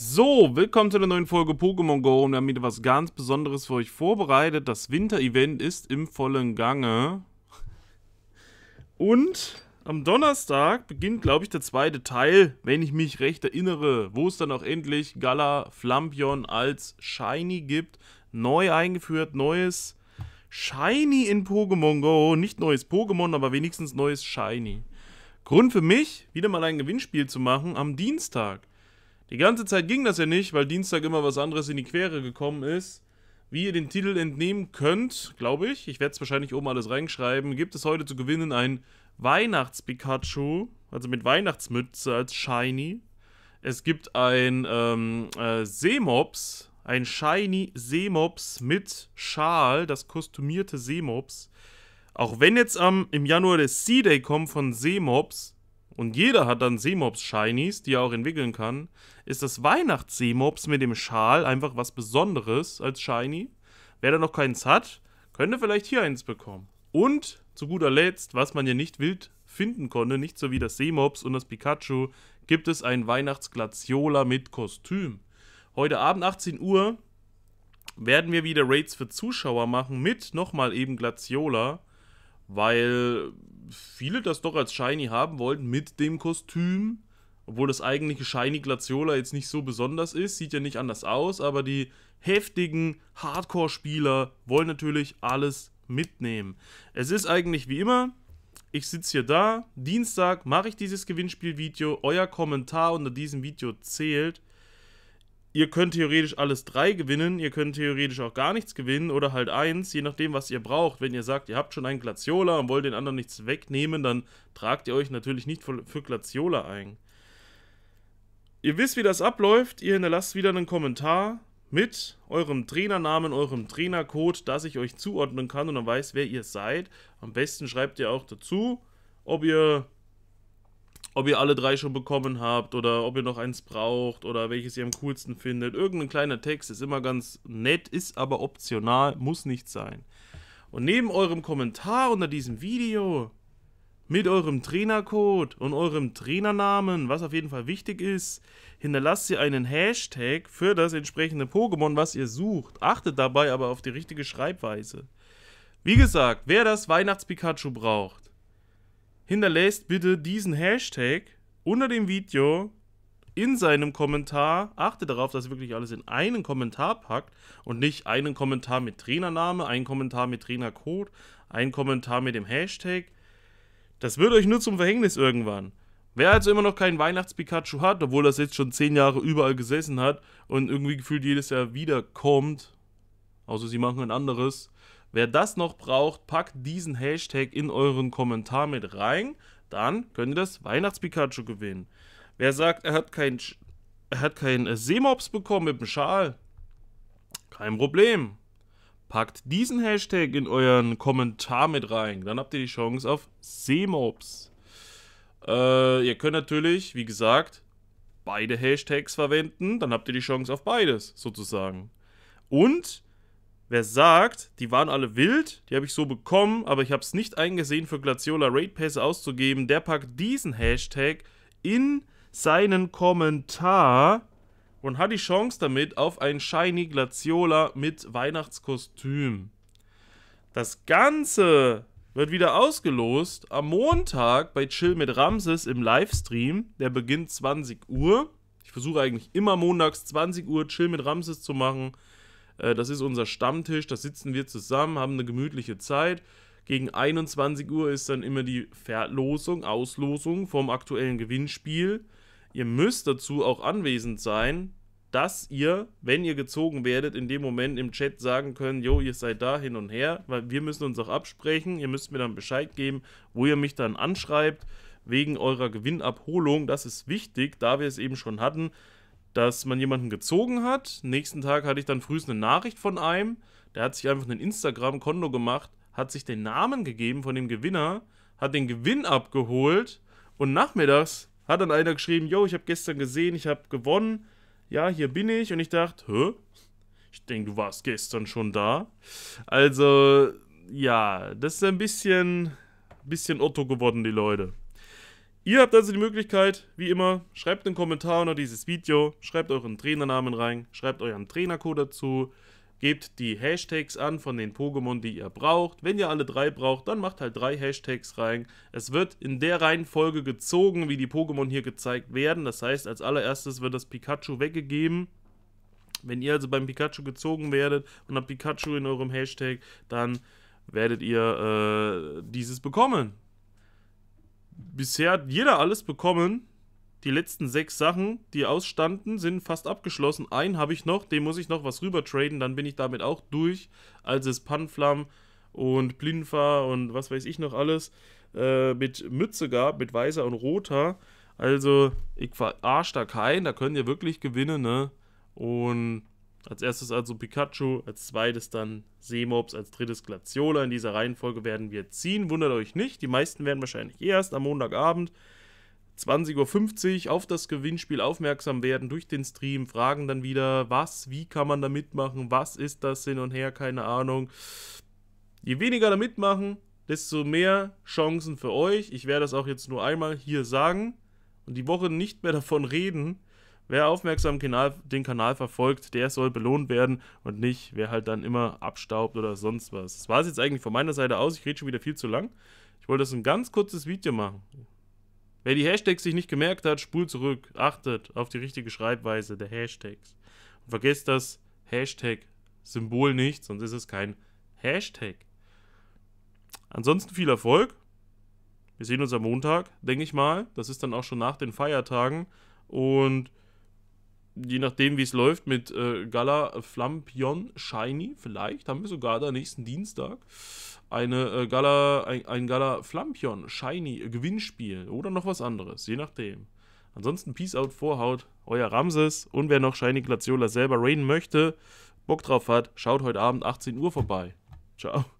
So, willkommen zu einer neuen Folge Pokémon Go und wir haben wieder was ganz Besonderes für euch vorbereitet. Das Winter-Event ist im vollen Gange. Und am Donnerstag beginnt, glaube ich, der zweite Teil, wenn ich mich recht erinnere, wo es dann auch endlich Gala Flampion als Shiny gibt. Neu eingeführt, neues Shiny in Pokémon Go. Nicht neues Pokémon, aber wenigstens neues Shiny. Grund für mich, wieder mal ein Gewinnspiel zu machen am Dienstag. Die ganze Zeit ging das ja nicht, weil Dienstag immer was anderes in die Quere gekommen ist. Wie ihr den Titel entnehmen könnt, glaube ich, ich werde es wahrscheinlich oben alles reinschreiben, gibt es heute zu gewinnen ein Weihnachts-Pikachu, also mit Weihnachtsmütze als Shiny. Es gibt ein ähm, äh, Seemops, ein Shiny Seemops mit Schal, das kostümierte Seemops. Auch wenn jetzt ähm, im Januar der Sea Day kommt von Seemops, und jeder hat dann Seemobs-Shinies, die er auch entwickeln kann, ist das Weihnachts-Seemobs mit dem Schal einfach was Besonderes als Shiny. Wer da noch keins hat, könnte vielleicht hier eins bekommen. Und zu guter Letzt, was man ja nicht wild finden konnte, nicht so wie das Seemobs und das Pikachu, gibt es einen Weihnachtsglaziola mit Kostüm. Heute Abend 18 Uhr werden wir wieder Raids für Zuschauer machen mit nochmal eben Glaziola, weil viele das doch als Shiny haben wollten mit dem Kostüm. Obwohl das eigentliche Shiny Glaciola jetzt nicht so besonders ist, sieht ja nicht anders aus, aber die heftigen Hardcore-Spieler wollen natürlich alles mitnehmen. Es ist eigentlich wie immer, ich sitze hier da, Dienstag mache ich dieses Gewinnspielvideo, euer Kommentar unter diesem Video zählt ihr könnt theoretisch alles drei gewinnen, ihr könnt theoretisch auch gar nichts gewinnen oder halt eins, je nachdem, was ihr braucht. Wenn ihr sagt, ihr habt schon einen Glaciola und wollt den anderen nichts wegnehmen, dann tragt ihr euch natürlich nicht für Glaciola ein. Ihr wisst, wie das abläuft, ihr hinterlasst wieder einen Kommentar mit eurem Trainernamen, eurem Trainercode, dass ich euch zuordnen kann und dann weiß, wer ihr seid. Am besten schreibt ihr auch dazu, ob ihr ob ihr alle drei schon bekommen habt oder ob ihr noch eins braucht oder welches ihr am coolsten findet. Irgendein kleiner Text ist immer ganz nett, ist aber optional, muss nicht sein. Und neben eurem Kommentar unter diesem Video mit eurem Trainercode und eurem Trainernamen, was auf jeden Fall wichtig ist, hinterlasst ihr einen Hashtag für das entsprechende Pokémon, was ihr sucht. Achtet dabei aber auf die richtige Schreibweise. Wie gesagt, wer das Weihnachts-Pikachu braucht, hinterlässt bitte diesen Hashtag unter dem Video in seinem Kommentar. Achte darauf, dass ihr wirklich alles in einen Kommentar packt und nicht einen Kommentar mit Trainername, einen Kommentar mit Trainercode, einen Kommentar mit dem Hashtag. Das wird euch nur zum Verhängnis irgendwann. Wer also immer noch keinen Weihnachts-Pikachu hat, obwohl das jetzt schon zehn Jahre überall gesessen hat und irgendwie gefühlt jedes Jahr wiederkommt, außer sie machen ein anderes, Wer das noch braucht, packt diesen Hashtag in euren Kommentar mit rein. Dann könnt ihr das Weihnachts-Pikachu gewinnen. Wer sagt, er hat kein, er hat keinen äh, Seemops bekommen mit dem Schal. Kein Problem. Packt diesen Hashtag in euren Kommentar mit rein. Dann habt ihr die Chance auf Seemops. Äh, ihr könnt natürlich, wie gesagt, beide Hashtags verwenden. Dann habt ihr die Chance auf beides, sozusagen. Und Wer sagt, die waren alle wild, die habe ich so bekommen, aber ich habe es nicht eingesehen, für Glaciola Raid Pässe auszugeben, der packt diesen Hashtag in seinen Kommentar und hat die Chance damit auf ein Shiny Glaciola mit Weihnachtskostüm. Das Ganze wird wieder ausgelost am Montag bei Chill mit Ramses im Livestream. Der beginnt 20 Uhr. Ich versuche eigentlich immer montags 20 Uhr Chill mit Ramses zu machen. Äh, das ist unser Stammtisch, da sitzen wir zusammen, haben eine gemütliche Zeit. Gegen 21 Uhr ist dann immer die Verlosung, Auslosung vom aktuellen Gewinnspiel. Ihr müsst dazu auch anwesend sein, dass ihr, wenn ihr gezogen werdet, in dem Moment im Chat sagen könnt, jo, ihr seid da hin und her, weil wir müssen uns auch absprechen. Ihr müsst mir dann Bescheid geben, wo ihr mich dann anschreibt wegen eurer Gewinnabholung. Das ist wichtig, da wir es eben schon hatten dass man jemanden gezogen hat. Nächsten Tag hatte ich dann frühestens eine Nachricht von einem, der hat sich einfach ein Instagram-Konto gemacht, hat sich den Namen gegeben von dem Gewinner, hat den Gewinn abgeholt und nachmittags hat dann einer geschrieben, yo, ich habe gestern gesehen, ich habe gewonnen, ja, hier bin ich und ich dachte, hä? Ich denke, du warst gestern schon da. Also, ja, das ist ein bisschen, bisschen Otto geworden, die Leute. Ihr habt also die Möglichkeit, wie immer, schreibt einen Kommentar unter dieses Video, schreibt euren Trainernamen rein, schreibt euren Trainercode dazu, gebt die Hashtags an von den Pokémon, die ihr braucht. Wenn ihr alle drei braucht, dann macht halt drei Hashtags rein. Es wird in der Reihenfolge gezogen, wie die Pokémon hier gezeigt werden. Das heißt, als allererstes wird das Pikachu weggegeben. Wenn ihr also beim Pikachu gezogen werdet und habt Pikachu in eurem Hashtag, dann werdet ihr äh, dieses bekommen bisher hat jeder alles bekommen. Die letzten sechs Sachen, die ausstanden, sind fast abgeschlossen. Einen habe ich noch, dem muss ich noch was rüber traden, dann bin ich damit auch durch. Also ist Panflam und Plinfa und was weiß ich noch alles. Äh, mit Mütze gab, mit weißer und roter. Also, ich verarsche da keinen, da könnt ihr wirklich gewinnen, ne? Und als erstes also Pikachu, als zweites dann Seemobs, als drittes Glaciola. In dieser Reihenfolge werden wir ziehen. Wundert euch nicht, die meisten werden wahrscheinlich erst am Montagabend 20.50 Uhr auf das Gewinnspiel aufmerksam werden durch den Stream, fragen dann wieder, was, wie kann man da mitmachen, was ist das hin und her, keine Ahnung. Je weniger da mitmachen, desto mehr Chancen für euch. Ich werde das auch jetzt nur einmal hier sagen und die Woche nicht mehr davon reden, Wer aufmerksam den Kanal verfolgt, der soll belohnt werden und nicht, wer halt dann immer abstaubt oder sonst was. Das war es jetzt eigentlich von meiner Seite aus. Ich rede schon wieder viel zu lang. Ich wollte das ein ganz kurzes Video machen. Wer die Hashtags sich nicht gemerkt hat, spult zurück. Achtet auf die richtige Schreibweise der Hashtags. Und vergesst das Hashtag-Symbol nicht, sonst ist es kein Hashtag. Ansonsten viel Erfolg. Wir sehen uns am Montag, denke ich mal. Das ist dann auch schon nach den Feiertagen. Und je nachdem, wie es läuft, mit äh, Gala Flampion Shiny vielleicht. Haben wir sogar da nächsten Dienstag eine äh, Gala, ein, ein Gala Flampion Shiny Gewinnspiel oder noch was anderes, je nachdem. Ansonsten Peace out, Vorhaut, euer Ramses und wer noch Shiny Glaciola selber raiden möchte, Bock drauf hat, schaut heute Abend 18 Uhr vorbei. Ciao.